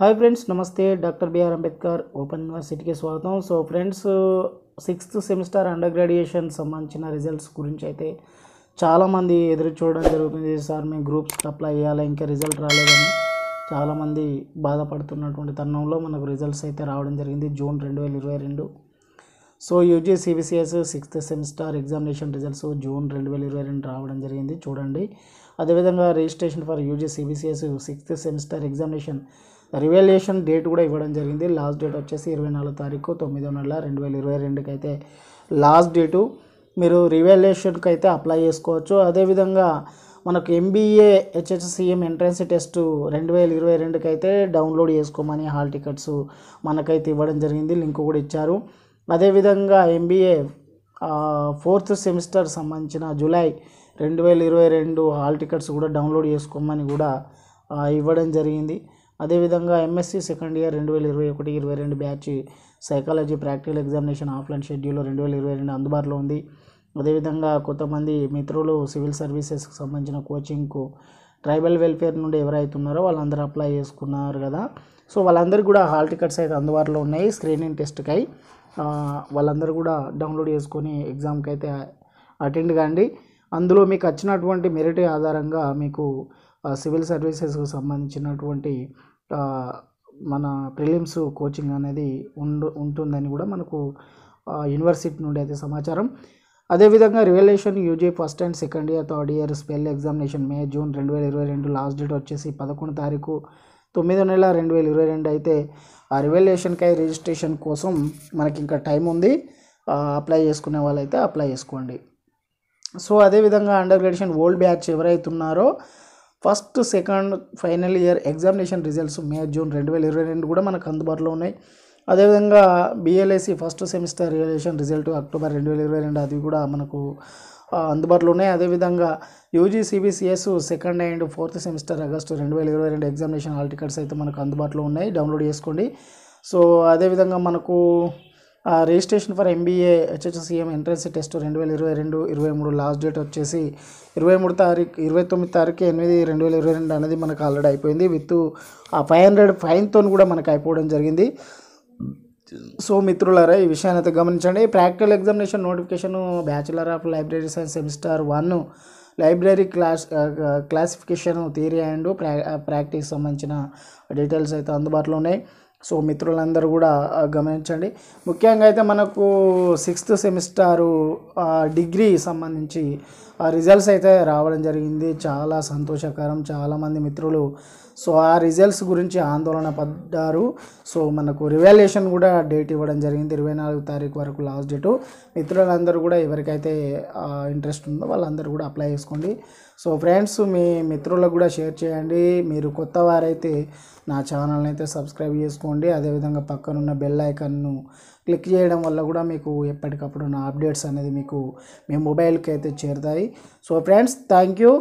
hi friends నమస్తే doctor B R Ambedkar open యూనివర్సిటీకి స్వాగతం so friends sixth semester under graduation సంబంధించిన రిజల్ట్స్ గురించి అయితే చాలామంది ఎదురు చూడడం జరుగుతుంది సార్ మేము గ్రూప్స్ అప్లై చేయాలి ఇంకా రిజల్ట్ రాలేదని చాలామంది బాధపడుతున్నటువంటి తరుణంలో మనకు రిజల్ట్స్ అయితే రావడం జరిగింది జూన్ రెండు వేల ఇరవై రెండు so UG CBCS sixth semester examination results June రెండు వేల ఇరవై రెండు రావడం జరిగింది చూడండి అదేవిధంగా registration for UG CBCS sixth semester examination revaluation date కూడా ఇవ్వడం జరిగింది లాస్ట్ డేట్ వచ్చేసి ఇరవై నాలుగు తారీఖు తొమ్మిదో నెల రెండు వేల ఇరవై రెండుకి అయితే లాస్ట్ డేటు మీరు రివల్యూషన్కి అయితే అప్లై చేసుకోవచ్చు అదేవిధంగా మనకు ఎంబీఏ హెచ్హెచ్సిఎం ఎంట్రన్స్ టెస్ట్ రెండు వేల ఇరవై రెండుకి అయితే డౌన్లోడ్ చేసుకోమని హాల్ టికెట్స్ మనకైతే ఇవ్వడం జరిగింది లింక్ కూడా ఇచ్చారు అదేవిధంగా ఎంబీఏ ఫోర్త్ సెమిస్టర్ సంబంధించిన జూలై రెండు వేల ఇరవై రెండు హాల్ టికెట్స్ కూడా డౌన్లోడ్ చేసుకోమని కూడా ఇవ్వడం జరిగింది అదేవిధంగా ఎంఎస్సి సెకండ్ ఇయర్ రెండు వేల ఇరవై ఒకటి ఇరవై రెండు batch psychology practical examination offline schedule రెండు వేల ఇరవై రెండు అందుబాటులో ఉంది అదేవిధంగా కొంతమంది మిత్రులు సివిల్ సర్వీసెస్కి సంబంధించిన కోచింగ్కు ట్రైబల్ వెల్ఫేర్ నుండి ఎవరైతే ఉన్నారో వాళ్ళందరూ అప్లై చేసుకున్నారు కదా సో వాళ్ళందరికీ కూడా హాల్ టికెట్స్ అయితే అందుబాటులో ఉన్నాయి స్క్రీనింగ్ టెస్ట్కై వాళ్ళందరూ కూడా డౌన్లోడ్ చేసుకొని ఎగ్జామ్కి అయితే అటెండ్ కాండి అందులో మీకు వచ్చినటువంటి మెరిట్ ఆధారంగా మీకు సివిల్ సర్వీసెస్కు సంబంధించినటువంటి మన ప్రిలిమ్స్ కోచింగ్ అనేది ఉండు ఉంటుందని కూడా మనకు యూనివర్సిటీ నుండి అయితే సమాచారం అదేవిధంగా revaluation UG first and second year third year spell examination May June రెండు వేల ఇరవై రెండు లాస్ట్ డేట్ వచ్చేసి పదకొండు తారీఖు తొమ్మిదో నెల రెండు వేల ఇరవై రెండు అయితే ఆ రివల్యూషన్కై రిజిస్ట్రేషన్ కోసం మనకి ఇంకా టైం ఉంది అప్లై చేసుకునే వాళ్ళైతే అప్లై చేసుకోండి సో అదేవిధంగా అండర్ గ్రాడ్యుయేషన్ ఓల్డ్ బ్యాచ్ ఎవరైతున్నారో first second final year examination results May June రెండు వేల ఇరవై రెండు కూడా మనకు అందుబాటులో ఉన్నాయి అదేవిధంగా బిఎల్ఏసి first semester revaluation result October రెండు వేల ఇరవై రెండు అది కూడా మనకు అందుబాటులో ఉన్నాయి అదేవిధంగా UG CBCS second and fourth semester August రెండు వేల ఇరవై రెండు ఎగ్జామినేషన్ హాల్ టికెట్స్ అయితే మనకు అందుబాటులో ఉన్నాయి డౌన్లోడ్ చేసుకోండి సో అదేవిధంగా మనకు registration for MBA HHCM entrance test రెండు వేల ఇరవై రెండు ఇరవై మూడు లాస్ట్ డేట్ వచ్చేసి ఇరవై మూడు తారీఖు ఇరవై తొమ్మిది తారీఖు ఎనిమిది రెండు వేల ఇరవై రెండు అనేది మనకు ఆల్రెడీ అయిపోయింది విత్ ఆ ఫైవ్ హండ్రెడ్ ఫైన్తో కూడా మనకు అయిపోవడం జరిగింది సో మిత్రులారా ఈ విషయాన్ని అయితే గమనించండి practical examination notification bachelor of library science semester one library class classification theory and ప్రా ప్రాక్టీస్ సంబంధించిన డీటెయిల్స్ అయితే అందుబాటులో ఉన్నాయి సో మిత్రులందరూ కూడా గమనించండి ముఖ్యంగా అయితే మనకు సిక్స్త్ సెమిస్టారు డిగ్రీ సంబంధించి రిజల్ట్స్ అయితే రావడం జరిగింది చాలా సంతోషకరం చాలామంది మిత్రులు సో ఆ రిజల్ట్స్ గురించి ఆందోళన పడ్డారు సో మనకు రివాల్యుయేషన్ కూడా డేట్ ఇవ్వడం జరిగింది ఇరవై నాలుగు తారీఖు వరకు లాస్ట్ డేటు మిత్రులందరూ కూడా ఎవరికైతే ఇంట్రెస్ట్ ఉందో వాళ్ళందరూ కూడా అప్లై చేసుకోండి సో ఫ్రెండ్స్ మీ మిత్రులకు కూడా షేర్ చేయండి మీరు కొత్త వారైతే నా ఛానల్ని అయితే సబ్స్క్రైబ్ చేసుకోండి చేసుకోండి అదేవిధంగా పక్కనున్న బెల్ ఐకన్ను క్లిక్ చేయడం వల్ల కూడా మీకు ఎప్పటికప్పుడు నా అప్డేట్స్ అనేది మీకు మీ మొబైల్కి అయితే చేరుతాయి సో ఫ్రెండ్స్ థ్యాంక్ యూ